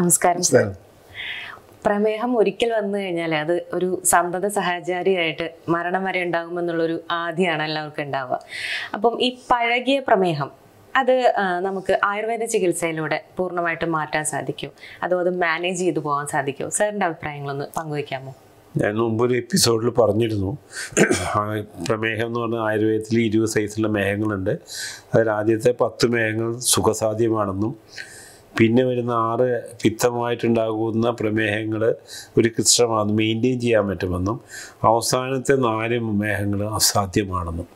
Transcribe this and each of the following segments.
നമസ്കാരം പ്രമേഹം ഒരിക്കൽ വന്നു കഴിഞ്ഞാൽ അത് ഒരു സന്തത സഹചാരിയായിട്ട് മരണം വരെ ഉണ്ടാകുമെന്നുള്ളൊരു ആധിയാണ് എല്ലാവർക്കും ഉണ്ടാവുക അപ്പം ഈ പഴകിയ പ്രമേഹം അത് നമുക്ക് ആയുർവേദ ചികിത്സയിലൂടെ പൂർണ്ണമായിട്ട് മാറ്റാൻ സാധിക്കും അതോ അത് മാനേജ് ചെയ്തു പോകാൻ സാധിക്കും സാറിൻ്റെ അഭിപ്രായങ്ങളൊന്ന് പങ്കുവയ്ക്കാമോ ഞാൻ മുമ്പൊരു എപ്പിസോഡിൽ പറഞ്ഞിരുന്നു പ്രമേഹം എന്ന് പറഞ്ഞാൽ ആയുർവേദത്തിൽ ഇരുപത് സൈസിലുള്ള മേഘങ്ങളുണ്ട് അതിൽ ആദ്യത്തെ പത്ത് മേഘങ്ങൾ സുഖസാധ്യമാണെന്നും പിന്നെ വരുന്ന ആറ് പിത്തമായിട്ടുണ്ടാകുന്ന പ്രമേഹങ്ങൾ ഒരു കൃഷ്ണമാണ് മെയിൻറ്റെയിൻ ചെയ്യാൻ പറ്റുമെന്നും അവസാനത്തെ നാല് പ്രമേഹങ്ങൾ അസാധ്യമാണെന്നും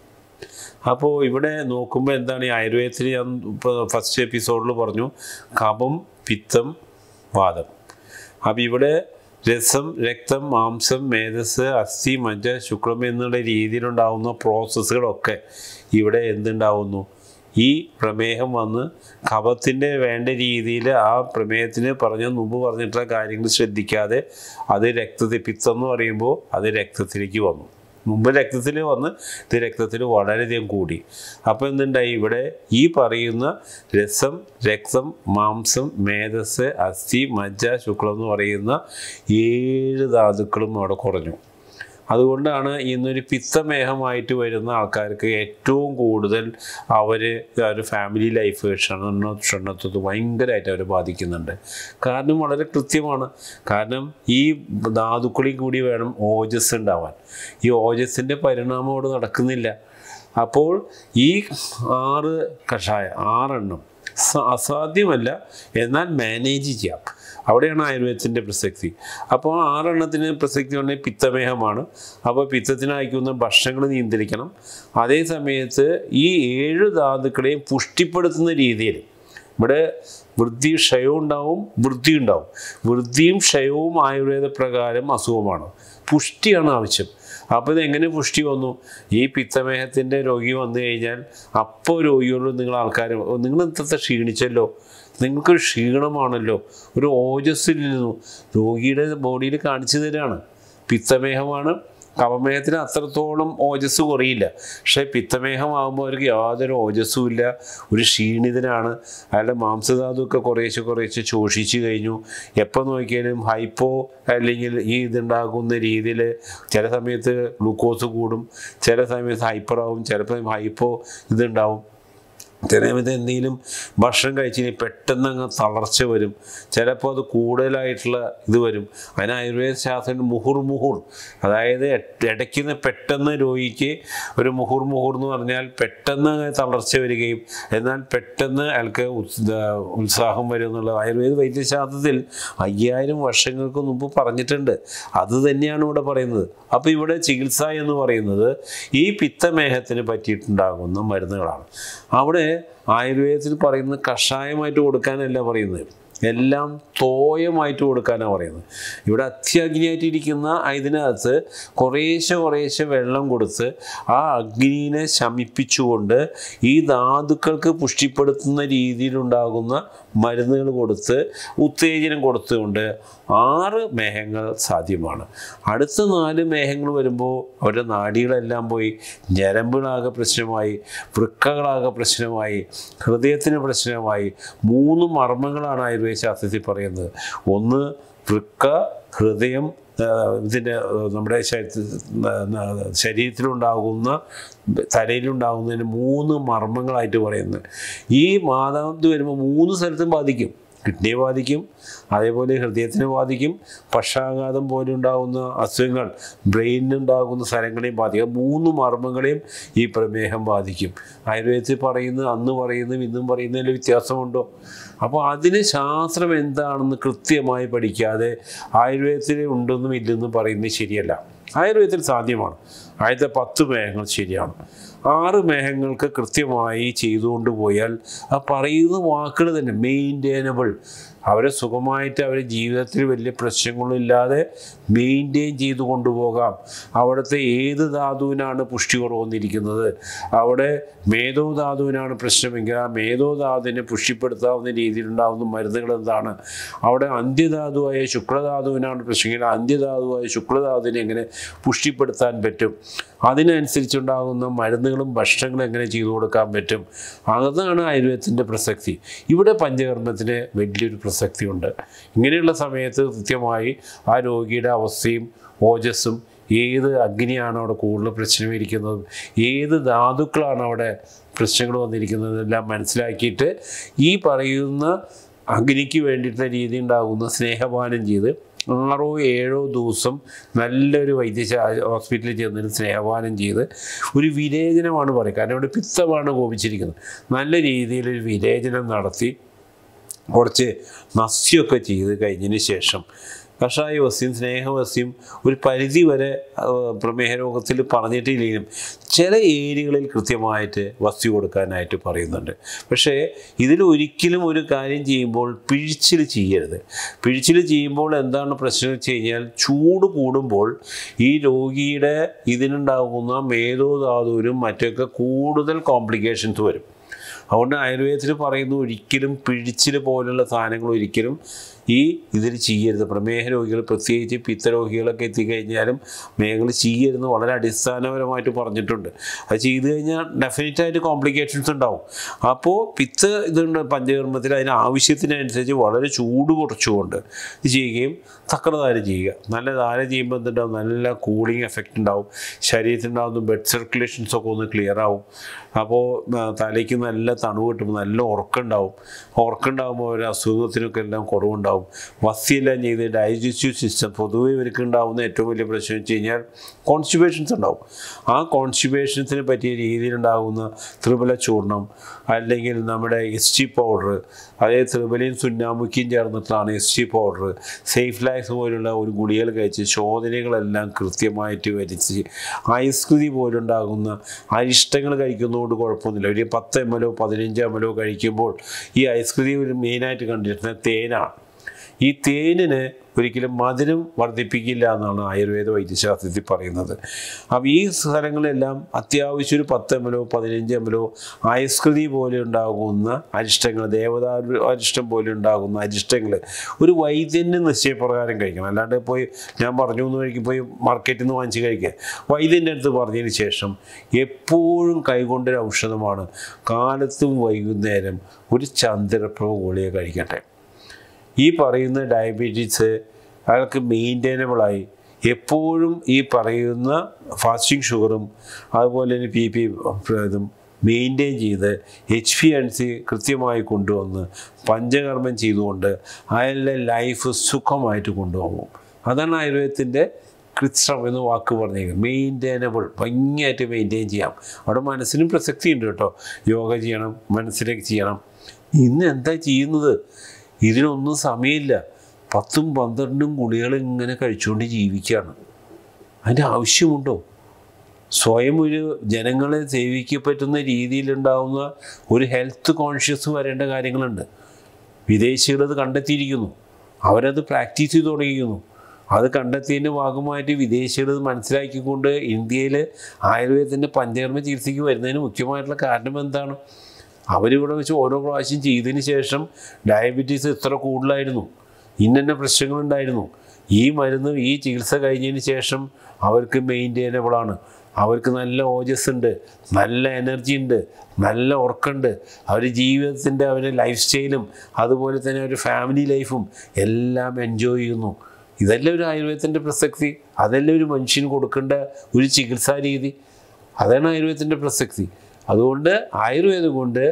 അപ്പോൾ ഇവിടെ നോക്കുമ്പോൾ എന്താണ് ഈ ആയുർവേദത്തിൽ ഞാൻ ഫസ്റ്റ് എപ്പിസോഡിൽ പറഞ്ഞു കപം പിത്തം വാദം അപ്പോൾ ഇവിടെ രസം രക്തം മാംസം മേധസ് അസ്ഥി മജ്ജ ശുക്ലം എന്നുള്ള രീതിയിലുണ്ടാകുന്ന പ്രോസസ്സുകളൊക്കെ ഇവിടെ എന്തുണ്ടാവുന്നു ഈ പ്രമേഹം വന്ന് കപത്തിൻ്റെ വേണ്ട രീതിയിൽ ആ പ്രമേഹത്തിന് പറഞ്ഞ മുമ്പ് പറഞ്ഞിട്ടുള്ള കാര്യങ്ങൾ ശ്രദ്ധിക്കാതെ അത് രക്തത്തിൽ പിത്തം എന്ന് പറയുമ്പോൾ അത് രക്തത്തിലേക്ക് വന്നു മുമ്പ് രക്തത്തിൽ വന്ന് ഇത് രക്തത്തിൽ വളരെയധികം കൂടി അപ്പോൾ എന്തുണ്ടായി ഇവിടെ ഈ പറയുന്ന രസം രക്തം മാംസം മേധസ് അസ്ഥി മജ്ജ ശുക്ലം എന്ന് പറയുന്ന ഏഴ് ധാതുക്കളും അവിടെ കുറഞ്ഞു അതുകൊണ്ടാണ് ഇന്നൊരു പിത്തമേഹമായിട്ട് വരുന്ന ആൾക്കാർക്ക് ഏറ്റവും കൂടുതൽ അവർ ഒരു ഫാമിലി ലൈഫ് ക്ഷണ ക്ഷണത്വത്തെ ഭയങ്കരമായിട്ട് അവർ ബാധിക്കുന്നുണ്ട് കാരണം വളരെ കൃത്യമാണ് കാരണം ഈ ധാതുക്കളിൽ കൂടി വേണം ഓജസ് ഉണ്ടാവാൻ ഈ ഓജസ്സിൻ്റെ പരിണാമം അവിടെ നടക്കുന്നില്ല അപ്പോൾ ഈ ആറ് കഷായ ആറെണ്ണം അസാധ്യമല്ല എന്നാൽ മാനേജ് ചെയ്യാം അവിടെയാണ് ആയുർവേദത്തിൻ്റെ പ്രസക്തി അപ്പോൾ ആറെണ്ണത്തിന് പ്രസക്തി പറഞ്ഞാൽ പിത്തമേഹമാണ് അപ്പോൾ പിത്തത്തിനയക്കുന്ന ഭക്ഷണങ്ങൾ നിയന്ത്രിക്കണം അതേ സമയത്ത് ഈ ഏഴ് ധാതുക്കളെയും പുഷ്ടിപ്പെടുത്തുന്ന രീതിയിൽ ഇവിടെ വൃദ്ധി ക്ഷയവും ഉണ്ടാവും വൃദ്ധി ഉണ്ടാവും വൃദ്ധിയും ക്ഷയവും ആയുർവേദ പ്രകാരം അസുഖമാണ് പുഷ്ടിയാണ് ആവശ്യം അപ്പോൾ ഇത് എങ്ങനെ പുഷ്ടി വന്നു ഈ പിത്തമേഹത്തിൻ്റെ രോഗി വന്നു കഴിഞ്ഞാൽ അപ്പോൾ രോഗിയോട് നിങ്ങൾ ആൾക്കാർ നിങ്ങൾ ഇന്നത്തെ ക്ഷീണിച്ചല്ലോ നിങ്ങൾക്കൊരു ക്ഷീണമാണല്ലോ ഒരു ഓജസ്സിലിരുന്നു രോഗിയുടെ ബോഡിയിൽ കാണിച്ചു തരാണ് പിത്തമേഹമാണ് കവമേഹത്തിന് അത്രത്തോളം ഓജസ് കുറയില്ല പക്ഷേ പിത്തമേഹമാകുമ്പോൾ അവർക്ക് യാതൊരു ഓജസ്സും ഇല്ല ഒരു ക്ഷീണിതനാണ് അയാളുടെ മാംസധാതുവൊക്കെ കുറേശ്ശെ കുറേശ്ശെ ചോഷിച്ചു കഴിഞ്ഞു എപ്പോൾ നോക്കിയാലും ഹൈപ്പോ അല്ലെങ്കിൽ ഈ ഇതുണ്ടാക്കുന്ന രീതിയിൽ ചില സമയത്ത് ഗ്ലൂക്കോസ് കൂടും ചില സമയത്ത് ഹൈപ്പർ ആവും ചില സമയം ഹൈപ്പോ ഇതുണ്ടാവും ചിലവിധ എന്തെങ്കിലും ഭക്ഷണം കഴിച്ചിനി പെട്ടെന്ന് അങ്ങ് തളർച്ച വരും ചിലപ്പോൾ അത് കൂടുതലായിട്ടുള്ള ഇത് വരും അതിന് ആയുർവേദ ശാസ്ത്രം മുഹുർ മുഹുർ അതായത് ഇടയ്ക്കുന്ന പെട്ടെന്ന് രോഗിക്ക് ഒരു മുഹുർ മുഹുർ എന്ന് പറഞ്ഞാൽ പെട്ടെന്ന് തളർച്ച വരികയും എന്നാൽ പെട്ടെന്ന് അയാൾക്ക് ഉത്സാഹം വരും എന്നുള്ള ആയുർവേദ വൈദ്യശാസ്ത്രത്തിൽ അയ്യായിരം വർഷങ്ങൾക്ക് മുമ്പ് പറഞ്ഞിട്ടുണ്ട് അത് തന്നെയാണ് ഇവിടെ പറയുന്നത് അപ്പോൾ ഇവിടെ ചികിത്സ എന്ന് പറയുന്നത് ഈ പിത്തമേഹത്തിന് പറ്റിയിട്ടുണ്ടാകുന്ന മരുന്നുകളാണ് അവിടെ ആയുർവേദത്തിൽ പറയുന്ന കഷായമായിട്ട് കൊടുക്കാനല്ല പറയുന്നത് എല്ലാം തോയമായിട്ട് കൊടുക്കാനാണ് പറയുന്നത് ഇവിടെ അത്യഗ്നിയായിട്ടിരിക്കുന്ന ഇരിക്കുന്ന ഇതിനകത്ത് കുറേശ്ശെ കുറേശ്ശെ വെള്ളം കൊടുത്ത് ആ അഗ്നിനെ ശമിപ്പിച്ചുകൊണ്ട് ഈ ധാതുക്കൾക്ക് പുഷ്ടിപ്പെടുത്തുന്ന രീതിയിലുണ്ടാകുന്ന മരുന്നുകൾ കൊടുത്ത് ഉത്തേജനം കൊടുത്തുകൊണ്ട് ആറ് മേഹങ്ങൾ സാധ്യമാണ് അടുത്ത നാല് മേഹങ്ങൾ വരുമ്പോൾ അവരുടെ നാടികളെല്ലാം പോയി ഞരമ്പുകളാകെ പ്രശ്നമായി വൃക്കകളാകെ പ്രശ്നമായി ഹൃദയത്തിന് പ്രശ്നമായി മൂന്ന് മർമ്മങ്ങളാണ് ആയുർവേദ ശാസ്ത്രത്തിൽ പറയുന്നത് പറയുന്നത് ഒന്ന് വൃക്ക ഹൃദയം ഇതിൻ്റെ നമ്മുടെ ശരീരത്തിലുണ്ടാകുന്ന തലയിലുണ്ടാകുന്നതിന് മൂന്ന് മർമ്മങ്ങളായിട്ട് പറയുന്നത് ഈ മാതാവിന് വരുമ്പോൾ മൂന്ന് സ്ഥലത്തും ബാധിക്കും കിഡ്നിയെ ബാധിക്കും അതേപോലെ ഹൃദയത്തിനെ ബാധിക്കും പക്ഷാഘാതം പോലെ ഉണ്ടാകുന്ന അസുഖങ്ങൾ ബ്രെയിനുണ്ടാകുന്ന സ്ഥലങ്ങളെയും ബാധിക്കും മൂന്ന് മർമ്മങ്ങളെയും ഈ പ്രമേഹം ബാധിക്കും ആയുർവേദത്തിൽ പറയുന്ന അന്ന് പറയുന്നതും ഇന്നും പറയുന്നതിൽ വ്യത്യാസമുണ്ടോ അപ്പോൾ അതിന് ശാസ്ത്രം എന്താണെന്ന് കൃത്യമായി പഠിക്കാതെ ആയുർവേദത്തിൽ ഉണ്ടെന്നും ഇല്ലെന്നും പറയുന്നത് ശരിയല്ല ആയുർവേദത്തിൽ സാധ്യമാണ് ആദ്യത്തെ പത്ത് മേഘങ്ങൾ ശരിയാണ് ആറ് മേഘങ്ങൾക്ക് കൃത്യമായി ചെയ്തുകൊണ്ട് പോയാൽ ആ പറയുന്ന വാക്കുകൾ തന്നെ മെയിൻറ്റെയിനബിൾ അവരെ സുഖമായിട്ട് അവരെ ജീവിതത്തിൽ വലിയ പ്രശ്നങ്ങളില്ലാതെ മെയിൻറ്റെയിൻ ചെയ്തു കൊണ്ടുപോകാം അവിടുത്തെ ഏത് ധാതുവിനാണ് പുഷ്ടി കുറവെന്നിരിക്കുന്നത് അവിടെ മേധോ ധാതുവിനാണ് പ്രശ്നമെങ്കിൽ ആ മേധോ ധാതുവിനെ പുഷ്ടിപ്പെടുത്താവുന്ന രീതിയിലുണ്ടാവുന്ന മരുന്നുകൾ എന്താണ് അവിടെ അന്ത്യധാതുവായ ശുക്ലധാതുവിനാണ് പ്രശ്നമെങ്കിൽ അന്ത്യധാതുവായ ശുക്ലധാതുവിനെ എങ്ങനെ പുഷ്ടിപ്പെടുത്താൻ പറ്റും അതിനനുസരിച്ചുണ്ടാകുന്ന മരുന്നുകളും ഭക്ഷണങ്ങളും എങ്ങനെ ചെയ്തു കൊടുക്കാൻ പറ്റും അതാണ് ആയുർവേദത്തിൻ്റെ പ്രസക്തി ഇവിടെ പഞ്ചകർമ്മത്തിന് വലിയൊരു പ്രസക്തിയുണ്ട് ഇങ്ങനെയുള്ള സമയത്ത് കൃത്യമായി ആ രോഗിയുടെ അവസ്ഥയും ഓജസ്സും ഏത് അഗ്നിയാണ് അവിടെ കൂടുതൽ പ്രശ്നമിരിക്കുന്നതും ഏത് ധാതുക്കളാണ് അവിടെ പ്രശ്നങ്ങൾ വന്നിരിക്കുന്നത് എല്ലാം മനസ്സിലാക്കിയിട്ട് ഈ പറയുന്ന അഗ്നിക്ക് വേണ്ടിയിട്ടുള്ള രീതി ഉണ്ടാകുന്ന സ്നേഹപാനം ചെയ്ത് ആറോ ഏഴോ ദിവസം നല്ലൊരു വൈദ്യശാല ഹോസ്പിറ്റലിൽ ചെന്നിട്ട് സ്നേഹപാനം ചെയ്ത് ഒരു വിലേചനമാണ് പറയുക കാരണം ഇവിടെ പിത്തമാണ് കോപിച്ചിരിക്കുന്നത് നല്ല രീതിയിൽ ഒരു നടത്തി കുറച്ച് നസ്യൊക്കെ ചെയ്ത് കഴിഞ്ഞതിന് ശേഷം കഷായവസ്യം സ്നേഹവസ്യം ഒരു പരിധി വരെ പ്രമേഹ രോഗത്തിൽ പറഞ്ഞിട്ടില്ലെങ്കിലും ചില ഏരിയകളിൽ കൃത്യമായിട്ട് വസ്തു കൊടുക്കാനായിട്ട് പറയുന്നുണ്ട് പക്ഷേ ഒരിക്കലും ഒരു കാര്യം ചെയ്യുമ്പോൾ പിഴിച്ചിൽ ചെയ്യരുത് പിഴിച്ചിൽ ചെയ്യുമ്പോൾ എന്താണ് പ്രശ്നം വെച്ച് കഴിഞ്ഞാൽ ചൂട് കൂടുമ്പോൾ ഈ രോഗിയുടെ ഇതിനുണ്ടാകുന്ന മേധോധാതുവിനും മറ്റൊക്കെ കൂടുതൽ കോംപ്ലിക്കേഷൻസ് വരും അതുകൊണ്ട് ആയുർവേദത്തിൽ പറയുന്നു ഒരിക്കലും പിഴിച്ചിൽ പോലുള്ള സാധനങ്ങൾ ഒരിക്കലും ഈ ഇതിൽ ചെയ്യരുത് പ്രമേഹ രോഗികൾ പ്രത്യേകിച്ച് പിത്തരോഗികളൊക്കെ എത്തിക്കഴിഞ്ഞാലും മേഖങ്ങൾ ചെയ്യരുതെന്ന് വളരെ അടിസ്ഥാനപരമായിട്ട് പറഞ്ഞിട്ടുണ്ട് അത് ചെയ്തു കഴിഞ്ഞാൽ ഡെഫിനറ്റായിട്ട് കോംപ്ലിക്കേഷൻസ് ഉണ്ടാവും അപ്പോൾ പിത്ത ഇതുണ്ട് പഞ്ചകർമ്മത്തിൽ അതിന് ആവശ്യത്തിനനുസരിച്ച് വളരെ ചൂട് കുറച്ചുകൊണ്ട് ഇത് ചെയ്യുകയും ധാരം ചെയ്യുക നല്ല ധാരം ചെയ്യുമ്പോൾ എന്തുണ്ടാവും നല്ല കൂളിംഗ് എഫക്റ്റ് ഉണ്ടാവും ശരീരത്തിനുണ്ടാവുന്ന ബ്ലഡ് സർക്കുലേഷൻസൊക്കെ ഒന്ന് ക്ലിയർ ആവും അപ്പോൾ തലയ്ക്ക് നല്ല തണു കിട്ടുമ്പോൾ നല്ല ഉറക്കുണ്ടാവും ഉറക്കുണ്ടാകുമ്പോൾ ഒരു അസുഖത്തിനൊക്കെ എല്ലാം കുറവുണ്ടാവും വസ്തിയെല്ലാം ചെയ്ത് ഡൈജസ്റ്റീവ് സിസ്റ്റം പൊതുവെ ഇവർക്ക് ഉണ്ടാകുന്ന ഏറ്റവും വലിയ പ്രശ്നം വെച്ച് കഴിഞ്ഞാൽ കോൺസ്റ്റിബേഷൻസ് ഉണ്ടാവും ആ കോൺസ്റ്റിബേഷൻസിന് പറ്റിയ രീതിയിലുണ്ടാകുന്ന ത്രിപല ചൂർണം അല്ലെങ്കിൽ നമ്മുടെ എസ് ടി പൗഡർ അതായത് ത്രിപലയും സുന്നാമുക്കിയും ചേർന്നിട്ടാണ് S T powder safe life പോലുള്ള ഒരു ഗുളികൾ കഴിച്ച് ശോധനകളെല്ലാം കൃത്യമായിട്ട് വരിച്ച് ഐസ്കൃതി പോലുണ്ടാകുന്ന അരിഷ്ടങ്ങൾ കഴിക്കുന്നതുകൊണ്ട് കുഴപ്പമൊന്നുമില്ല ഒരു പത്ത് എം ഒ പതിനഞ്ച് അമലോ കഴിക്കുമ്പോൾ ഈ ഐസ്ക്രീമിൽ മെയിനായിട്ട് കണ്ടിരുന്ന തേനാണ് ഈ തേനിന് ഒരിക്കലും മധുരം വർദ്ധിപ്പിക്കില്ല എന്നാണ് ആയുർവേദ വൈദ്യശാസ്ത്രത്തിൽ പറയുന്നത് അപ്പം ഈ സ്ഥലങ്ങളെല്ലാം അത്യാവശ്യം ഒരു പത്ത് എം എലോ പതിനഞ്ച് എം എലോ പോലെ ഉണ്ടാകുന്ന അരിഷ്ടങ്ങൾ ദേവതാ അരിഷ്ടം പോലെ ഉണ്ടാകുന്ന അരിഷ്ടങ്ങൾ ഒരു വൈദ്യന് നിശ്ചയപ്രകാരം കഴിക്കണം അല്ലാണ്ട് പോയി ഞാൻ പറഞ്ഞു എന്ന് വഴിക്ക് പോയി മാർക്കറ്റിൽ നിന്ന് വാങ്ങിച്ച് കഴിക്കുക വൈദ്യൻ്റെ അടുത്ത് പറഞ്ഞതിന് ശേഷം എപ്പോഴും കൈകൊണ്ടൊരു ഔഷധമാണ് കാലത്തും വൈകുന്നേരം ഒരു ചന്ദ്രപ്രഭ ഗോളിയെ കഴിക്കട്ടെ ഈ പറയുന്ന ഡയബറ്റീസ് അയാൾക്ക് മെയിൻറ്റൈനബിളായി എപ്പോഴും ഈ പറയുന്ന ഫാസ്റ്റിംഗ് ഷുഗറും അതുപോലെ തന്നെ പി പി ഇതും മെയിൻറ്റെയിൻ ചെയ്ത് എച്ച് പി എൻ സി കൃത്യമായി കൊണ്ടുവന്ന് പഞ്ചകർമ്മം ചെയ്തുകൊണ്ട് അയാളുടെ ലൈഫ് സുഖമായിട്ട് കൊണ്ടുപോകും അതാണ് ആയുർവേദത്തിൻ്റെ കൃത്രം എന്ന് വാക്ക് പറഞ്ഞേക്കുന്നത് മെയിൻറ്റൈനബിൾ ഭംഗിയായിട്ട് മെയിൻറ്റെയിൻ ചെയ്യാം അവിടെ മനസ്സിനും പ്രസക്തി ഉണ്ട് കേട്ടോ യോഗ ചെയ്യണം മനസ്സിലേക്ക് ചെയ്യണം ഇന്ന് എന്താ ചെയ്യുന്നത് ഇതിനൊന്നും സമയമില്ല പത്തും പന്ത്രണ്ടും ഗുളികൾ ഇങ്ങനെ കഴിച്ചുകൊണ്ട് ജീവിക്കുകയാണ് അതിൻ്റെ ആവശ്യമുണ്ടോ സ്വയം ഒരു ജനങ്ങളെ സേവിക്കപ്പറ്റുന്ന രീതിയിലുണ്ടാവുന്ന ഒരു ഹെൽത്ത് കോൺഷ്യസ് വരേണ്ട കാര്യങ്ങളുണ്ട് വിദേശികളത് കണ്ടെത്തിയിരിക്കുന്നു അവരത് പ്രാക്ടീസ് ചെയ്തു തുടങ്ങിയിരുന്നു അത് കണ്ടെത്തിയതിൻ്റെ ഭാഗമായിട്ട് വിദേശികളത് മനസ്സിലാക്കിക്കൊണ്ട് ഇന്ത്യയിൽ ആയുർവേദത്തിൻ്റെ പഞ്ചകർമ്മ ചികിത്സയ്ക്ക് വരുന്നതിന് മുഖ്യമായിട്ടുള്ള കാരണം എന്താണ് അവരിവിടെ വെച്ച് ഓരോ പ്രാവശ്യം ചെയ്തതിന് ശേഷം ഡയബറ്റീസ് ഇത്ര കൂടുതലായിരുന്നു ഇന്നെ പ്രശ്നങ്ങളുണ്ടായിരുന്നു ഈ മരുന്ന് ഈ ചികിത്സ കഴിഞ്ഞതിന് ശേഷം അവർക്ക് മെയിൻറ്റെയിനബിളാണ് അവർക്ക് നല്ല ഓജസ് ഉണ്ട് നല്ല എനർജി ഉണ്ട് നല്ല ഉറക്കമുണ്ട് അവർ ജീവിതത്തിൻ്റെ അവരുടെ ലൈഫ് സ്റ്റൈലും അതുപോലെ തന്നെ അവരുടെ ഫാമിലി ലൈഫും എല്ലാം എൻജോയ് ചെയ്യുന്നു ഇതല്ല ഒരു ആയുർവേദത്തിൻ്റെ പ്രസക്തി അതല്ല ഒരു മനുഷ്യന് കൊടുക്കേണ്ട ഒരു ചികിത്സാ രീതി അതാണ് ആയുർവേദത്തിൻ്റെ പ്രസക്തി അതുകൊണ്ട് ആയുർവേദം കൊണ്ട്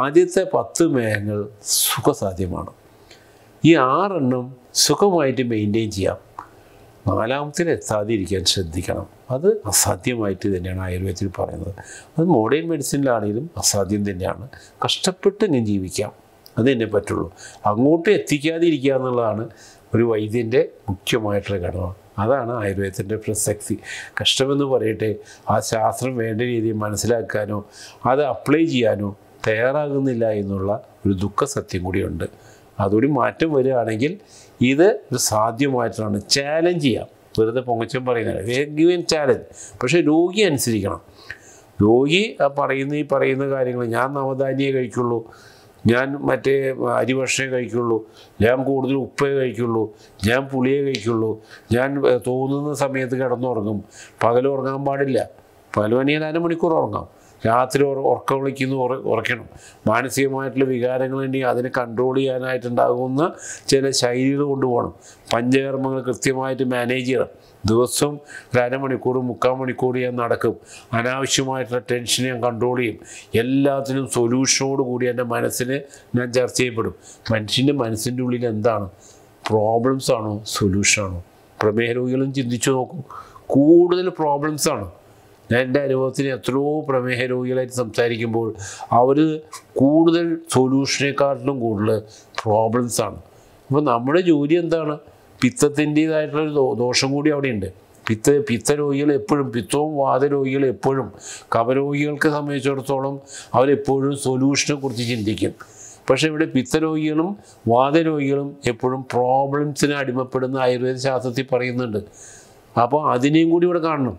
ആദ്യത്തെ പത്ത് മേഘങ്ങൾ സുഖസാധ്യമാണ് ഈ ആറെണ്ണം സുഖമായിട്ട് മെയിൻറ്റെയിൻ ചെയ്യാം നാലാമത്തിന് എത്താതിരിക്കാൻ ശ്രദ്ധിക്കണം അത് അസാധ്യമായിട്ട് തന്നെയാണ് ആയുർവേദത്തിൽ പറയുന്നത് അത് മോഡേൺ മെഡിസിനിലാണെങ്കിലും അസാധ്യം തന്നെയാണ് കഷ്ടപ്പെട്ട് ഞാൻ ജീവിക്കാം അത് തന്നെ പറ്റുള്ളൂ അങ്ങോട്ട് എത്തിക്കാതിരിക്കുക എന്നുള്ളതാണ് ഒരു വൈദ്യൻ്റെ മുഖ്യമായിട്ടുള്ള ഘടകം അതാണ് ആയുർവേദത്തിൻ്റെ പ്രസക്തി കഷ്ടമെന്ന് പറയട്ടെ ആ ശാസ്ത്രം വേണ്ട രീതിയിൽ മനസ്സിലാക്കാനോ അത് അപ്ലൈ ചെയ്യാനോ തയ്യാറാകുന്നില്ല എന്നുള്ള ഒരു ദുഃഖ സത്യം കൂടിയുണ്ട് അതുകൂടി മാറ്റം വരികയാണെങ്കിൽ ഇത് ഒരു സാധ്യമായിട്ടാണ് ചാലഞ്ച് ചെയ്യാം വെറുതെ പൊങ്ങച്ചം പറയുന്നില്ല ഗിവൻ ചാലഞ്ച് പക്ഷേ രോഗി അനുസരിക്കണം രോഗി പറയുന്ന ഈ പറയുന്ന കാര്യങ്ങൾ ഞാൻ നവധാന്യേ കഴിക്കുള്ളൂ ഞാൻ മറ്റേ അരി ഭക്ഷണേ കഴിക്കുള്ളൂ ഞാൻ കൂടുതൽ ഉപ്പേ കഴിക്കുള്ളൂ ഞാൻ പുളിയേ കഴിക്കുള്ളൂ ഞാൻ തോന്നുന്ന സമയത്ത് കിടന്നുറങ്ങും പകലുറങ്ങാൻ പാടില്ല പകൽ പനി ഏതാനും മണിക്കൂർ ഉറങ്ങാം രാത്രി ഉറക്കം വിളിക്കുന്നു ഉറക്കണം മാനസികമായിട്ടുള്ള വികാരങ്ങൾ വേണ്ടി അതിനെ കൺട്രോൾ ചെയ്യാനായിട്ടുണ്ടാകുന്ന ചില ശൈലികൾ കൊണ്ടുപോകണം പഞ്ചകർമ്മങ്ങൾ കൃത്യമായിട്ട് മാനേജ് ചെയ്യണം ദിവസം ഒരു അരമണിക്കൂർ മുക്കാൽ മണിക്കൂർ ഞാൻ നടക്കും അനാവശ്യമായിട്ടുള്ള ടെൻഷൻ ഞാൻ കൺട്രോൾ ചെയ്യും എല്ലാത്തിനും സൊല്യൂഷനോട് കൂടി എൻ്റെ മനസ്സിന് ഞാൻ ചർച്ച ചെയ്യപ്പെടും മനുഷ്യൻ്റെ മനസ്സിൻ്റെ ഉള്ളിൽ എന്താണ് പ്രോബ്ലംസ് ആണോ സൊല്യൂഷനാണോ പ്രമേഹ രോഗികളും ചിന്തിച്ചു നോക്കും കൂടുതൽ പ്രോബ്ലംസ് ആണ് എൻ്റെ അനുഭവത്തിൽ എത്രയോ പ്രമേഹ രോഗികളായിട്ട് സംസാരിക്കുമ്പോൾ അവർ കൂടുതൽ സൊല്യൂഷനെക്കാട്ടിലും കൂടുതൽ പ്രോബ്ലംസാണ് അപ്പോൾ നമ്മുടെ ജോലി എന്താണ് പിത്തത്തിൻ്റേതായിട്ടുള്ളൊരു ദോഷം കൂടി അവിടെയുണ്ട് പിത്ത പിത്ത രോഗികൾ എപ്പോഴും പിത്തവും വാത രോഗികൾ എപ്പോഴും കവരോഗികൾക്ക് സംബന്ധിച്ചിടത്തോളം അവരെപ്പോഴും സൊല്യൂഷനെ കുറിച്ച് ചിന്തിക്കും പക്ഷേ ഇവിടെ പിത്തരോഗികളും വാതരോഗികളും എപ്പോഴും പ്രോബ്ലംസിന് അടിമപ്പെടുന്ന ആയുർവേദ ശാസ്ത്രത്തിൽ പറയുന്നുണ്ട് അപ്പോൾ അതിനെയും കൂടി ഇവിടെ കാണണം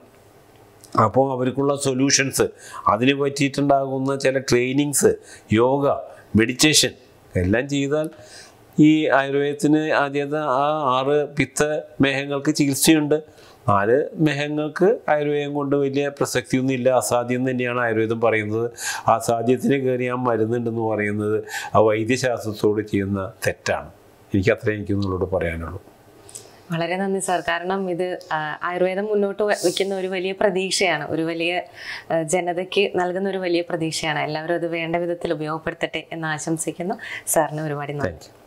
അപ്പോൾ അവർക്കുള്ള സൊല്യൂഷൻസ് അതിന് പറ്റിയിട്ടുണ്ടാകുന്ന ചില ട്രെയിനിങ്സ് യോഗ മെഡിറ്റേഷൻ എല്ലാം ചെയ്താൽ ഈ ആയുർവേദത്തിന് ആദ്യത്തെ ആ ആറ് പിത്ത മേഹങ്ങൾക്ക് ചികിത്സയുണ്ട് നാല് മേഹങ്ങൾക്ക് ആയുർവേദം കൊണ്ട് വലിയ ഇല്ല അസാധ്യം തന്നെയാണ് ആയുർവേദം പറയുന്നത് അസാധ്യത്തിന് കയറി ആ മരുന്നുണ്ടെന്ന് പറയുന്നത് ആ വൈദ്യശാസ്ത്രത്തോട് ചെയ്യുന്ന തെറ്റാണ് എനിക്ക് എനിക്ക് നിങ്ങളോട് പറയാനുള്ളൂ വളരെ നന്ദി സാർ കാരണം ഇത് ആയുർവേദം മുന്നോട്ട് വയ്ക്കുന്ന ഒരു വലിയ പ്രതീക്ഷയാണ് ഒരു വലിയ ജനതയ്ക്ക് നൽകുന്ന ഒരു വലിയ പ്രതീക്ഷയാണ് എല്ലാവരും അത് വേണ്ട വിധത്തിൽ ഉപയോഗപ്പെടുത്തട്ടെ എന്ന് ആശംസിക്കുന്നു സാറിന് ഒരുപാട് നന്ദി